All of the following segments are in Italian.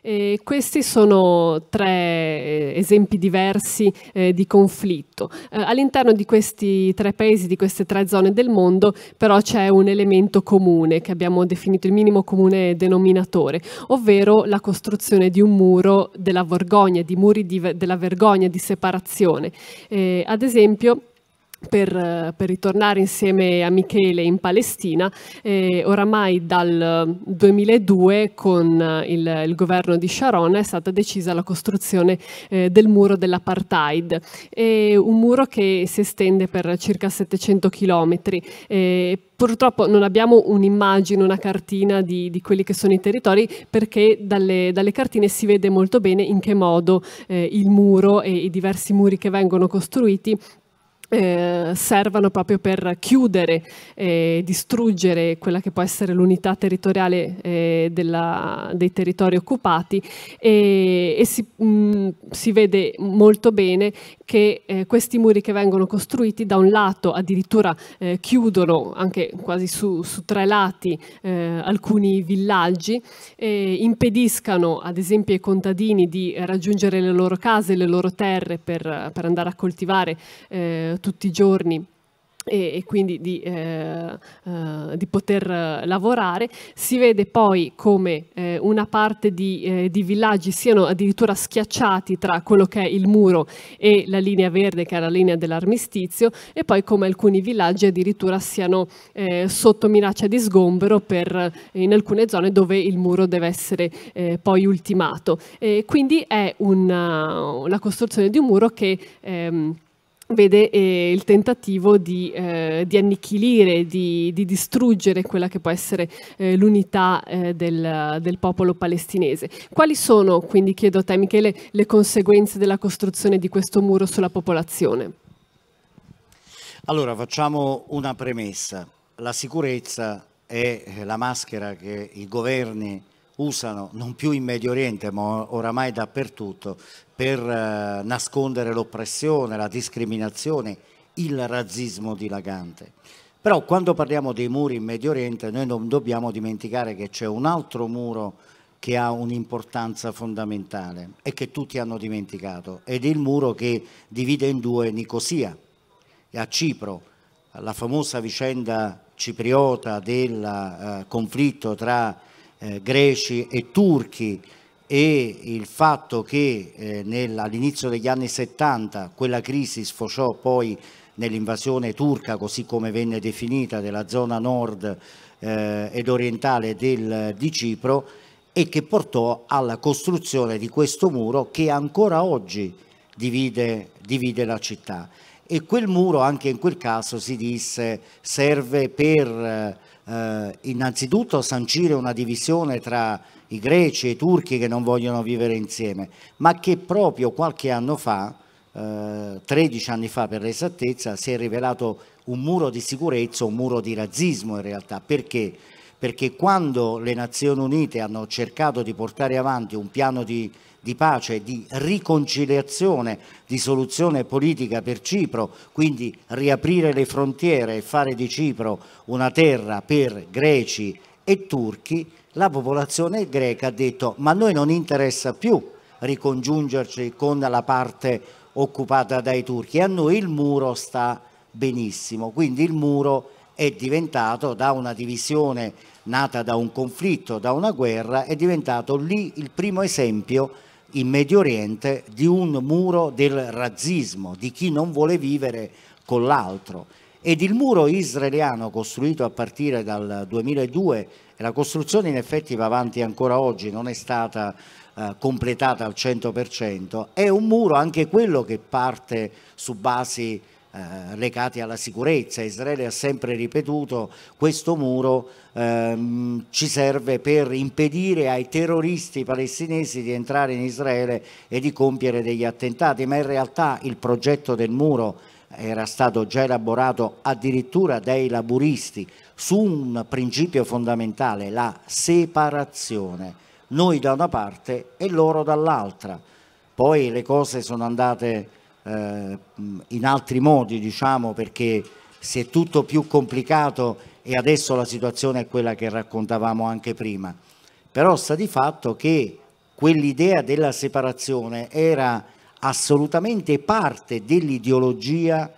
E questi sono tre eh, esempi diversi eh, di conflitto. Eh, all'interno di questi tre paesi, di queste tre zone del mondo, però c'è un elemento comune che abbiamo definito il minimo comune denominatore, ovvero la costruzione di un muro della vergogna, di muri di, della vergogna, di separazione. Eh, ad esempio, per, per, ritornare insieme a Michele in Palestina, eh, oramai dal 2002 con eh, il, il, governo di Sharon è stata decisa la costruzione eh, del muro dell'apartheid, un muro che si estende per circa 700 chilometri. Eh, purtroppo non abbiamo un'immagine, una cartina di, di, quelli che sono i territori perché dalle, dalle cartine si vede molto bene in che modo eh, il muro e i diversi muri che vengono costruiti eh, servano proprio per chiudere e eh, distruggere quella che può essere l'unità territoriale eh, della, dei territori occupati e, e si, mh, mm, si, vede molto bene che eh, questi muri che vengono costruiti da un lato addirittura eh, chiudono anche quasi su, su tre lati eh, alcuni villaggi, impediscano ad esempio ai contadini di raggiungere le loro case, le loro terre per, per andare a coltivare tutti i giorni e, e, quindi di, eh, eh, di, poter lavorare. Si vede poi come eh, una parte di, eh, di, villaggi siano addirittura schiacciati tra quello che è il muro e la linea verde che è la linea dell'armistizio e poi come alcuni villaggi addirittura siano eh, sotto minaccia di sgombero per, eh, in alcune zone dove il muro deve essere poi ultimato. quindi è una, la costruzione di un muro che... Ehm, vede eh, il tentativo di, eh, di annichilire, di, di, distruggere quella che può essere eh, l'unità eh, del, del, popolo palestinese. Quali sono, quindi chiedo a te Michele, le conseguenze della costruzione di questo muro sulla popolazione? Allora facciamo una premessa. La sicurezza è la maschera che i governi usano non più in Medio Oriente ma oramai dappertutto per eh, nascondere l'oppressione, la discriminazione, il razzismo dilagante. Però quando parliamo dei muri in Medio Oriente noi non dobbiamo dimenticare che c'è un altro muro che ha un'importanza fondamentale e che tutti hanno dimenticato ed è il muro che divide in due Nicosia e a Cipro, la famosa vicenda cipriota del eh, conflitto tra eh, greci e turchi e il fatto che eh, all'inizio degli anni 70 quella crisi sfociò poi nell'invasione turca, così come venne definita, della zona nord eh, ed orientale del, di Cipro e che portò alla costruzione di questo muro che ancora oggi divide, divide la città e quel muro anche in quel caso si disse serve per eh, innanzitutto sancire una divisione tra i greci e i turchi che non vogliono vivere insieme, ma che proprio qualche anno fa, eh, 13 anni fa per l'esattezza, si è rivelato un muro di sicurezza, un muro di razzismo in realtà, perché? perché quando le Nazioni Unite hanno cercato di portare avanti un piano di, di pace, di riconciliazione, di soluzione politica per Cipro, quindi riaprire le frontiere e fare di Cipro una terra per greci e turchi, la popolazione greca ha detto ma a noi non interessa più ricongiungerci con la parte occupata dai turchi, a noi il muro sta benissimo, quindi il muro è è diventato da una divisione nata da un conflitto, da una guerra, è diventato lì il primo esempio in Medio Oriente di un muro del razzismo, di chi non vuole vivere con l'altro. Ed il muro israeliano costruito a partire dal 2002, la costruzione in effetti va avanti ancora oggi, non è stata eh, completata al 100%, è un muro anche quello che parte su basi eh, legati alla sicurezza. Israele ha sempre ripetuto questo muro ehm, ci serve per impedire ai terroristi palestinesi di entrare in Israele e di compiere degli attentati, ma in realtà il progetto del muro era stato già elaborato addirittura dai laburisti su un principio fondamentale, la separazione noi da una parte e loro dall'altra. Poi le cose sono andate eh, in altri modi, diciamo, perché si è tutto più complicato e adesso la situazione è quella che raccontavamo anche prima. Però sta di fatto che quell'idea della separazione era assolutamente parte dell'ideologia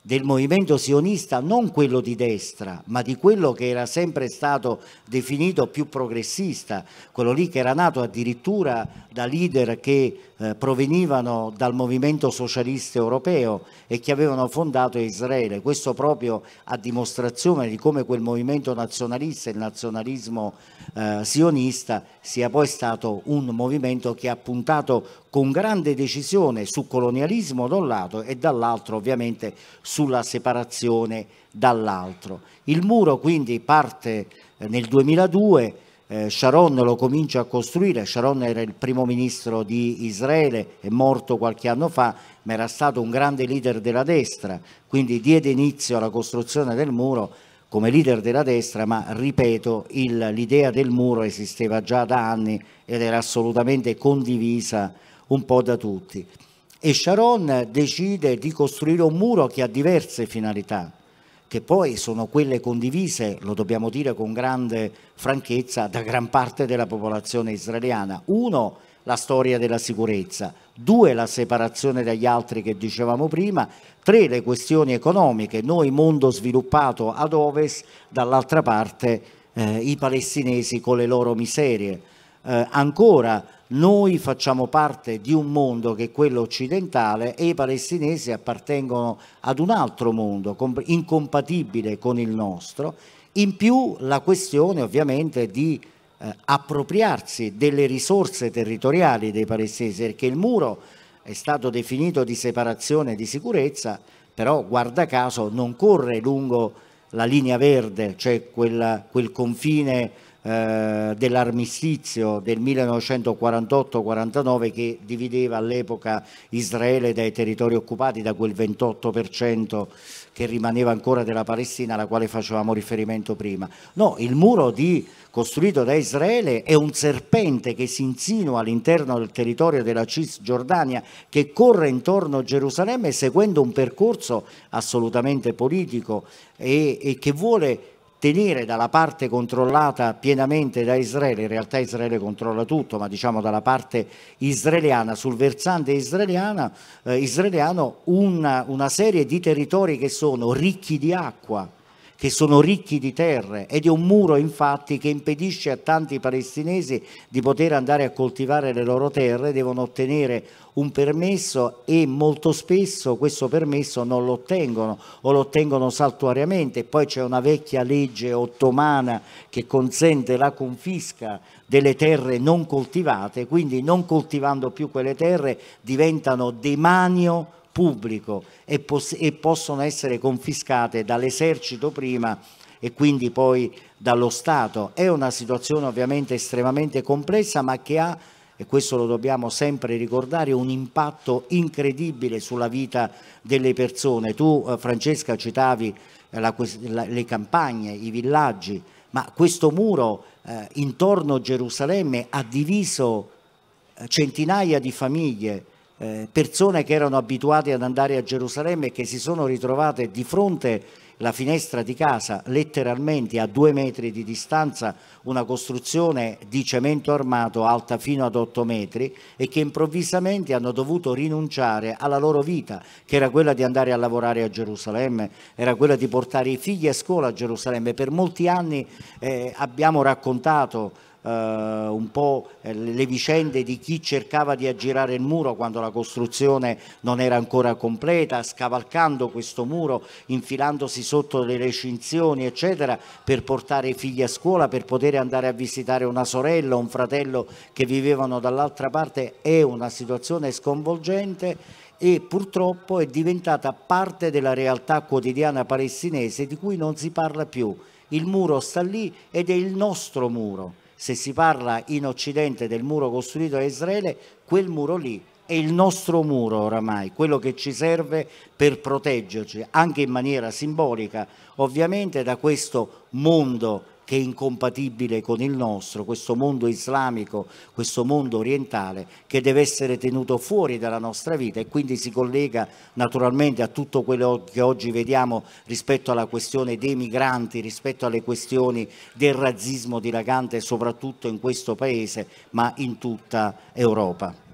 del movimento sionista, non quello di destra, ma di quello che era sempre stato definito più progressista, quello lì che era nato addirittura da leader che eh, provenivano dal movimento socialista europeo e che avevano fondato Israele. Questo proprio a dimostrazione di come quel movimento nazionalista, il nazionalismo eh, sionista, sia poi stato un movimento che ha puntato con grande decisione sul colonialismo da un lato e dall'altro ovviamente sulla separazione dall'altro. Il muro quindi parte eh, nel 2002 eh, Sharon lo comincia a costruire, Sharon era il primo ministro di Israele, è morto qualche anno fa, ma era stato un grande leader della destra, quindi diede inizio alla costruzione del muro come leader della destra, ma ripeto, l'idea del muro esisteva già da anni ed era assolutamente condivisa un po' da tutti. E Sharon decide di costruire un muro che ha diverse finalità che poi sono quelle condivise, lo dobbiamo dire con grande franchezza, da gran parte della popolazione israeliana. Uno, la storia della sicurezza, due, la separazione dagli altri che dicevamo prima, tre, le questioni economiche, noi mondo sviluppato ad ovest, dall'altra parte eh, i palestinesi con le loro miserie eh, ancora noi facciamo parte di un mondo che è quello occidentale e i palestinesi appartengono ad un altro mondo incompatibile con il nostro, in più la questione ovviamente di eh, appropriarsi delle risorse territoriali dei palestinesi, perché il muro è stato definito di separazione e di sicurezza, però guarda caso non corre lungo la linea verde, cioè quella, quel confine eh, dell'armistizio del 1948-49 che divideva all'epoca Israele dai territori occupati, da quel 28% che rimaneva ancora della Palestina alla quale facevamo riferimento prima. No, il muro di, costruito da Israele è un serpente che si insinua all'interno del territorio della Cisgiordania, che corre intorno a Gerusalemme seguendo un percorso assolutamente politico e, e che vuole tenere dalla parte controllata pienamente da Israele, in realtà Israele controlla tutto, ma diciamo dalla parte israeliana, sul versante israeliano, eh, israeliano una, una serie di territori che sono ricchi di acqua, che sono ricchi di terre ed è un muro infatti che impedisce a tanti palestinesi di poter andare a coltivare le loro terre, devono ottenere un permesso e molto spesso questo permesso non lo ottengono o lo ottengono saltuariamente. Poi c'è una vecchia legge ottomana che consente la confisca delle terre non coltivate, quindi non coltivando più quelle terre diventano demanio pubblico e, e possono essere confiscate dall'esercito prima e quindi poi dallo Stato. È una situazione ovviamente estremamente complessa ma che ha, e questo lo dobbiamo sempre ricordare, un impatto incredibile sulla vita delle persone. Tu eh, Francesca citavi eh, la, la, le campagne, i villaggi, ma questo muro eh, intorno a Gerusalemme ha diviso eh, centinaia di famiglie, eh, persone che erano abituate ad andare a Gerusalemme e che si sono ritrovate di fronte alla finestra di casa, letteralmente a due metri di distanza, una costruzione di cemento armato alta fino ad otto metri e che improvvisamente hanno dovuto rinunciare alla loro vita, che era quella di andare a lavorare a Gerusalemme, era quella di portare i figli a scuola a Gerusalemme. Per molti anni eh, abbiamo raccontato eh, un po' le vicende di chi cercava di aggirare il muro quando la costruzione non era ancora completa, scavalcando questo muro, infilandosi sotto le recinzioni, eccetera, per portare i figli a scuola, per poter andare a visitare una sorella, un fratello che vivevano dall'altra parte, è una situazione sconvolgente e purtroppo è diventata parte della realtà quotidiana palestinese di cui non si parla più. Il muro sta lì ed è il nostro muro se si parla in Occidente del muro costruito da Israele, quel muro lì è il nostro muro oramai, quello che ci serve per proteggerci, anche in maniera simbolica, ovviamente da questo mondo che è incompatibile con il nostro, questo mondo islamico, questo mondo orientale che deve essere tenuto fuori dalla nostra vita e quindi si collega naturalmente a tutto quello che oggi vediamo rispetto alla questione dei migranti, rispetto alle questioni del razzismo dilagante soprattutto in questo paese ma in tutta Europa.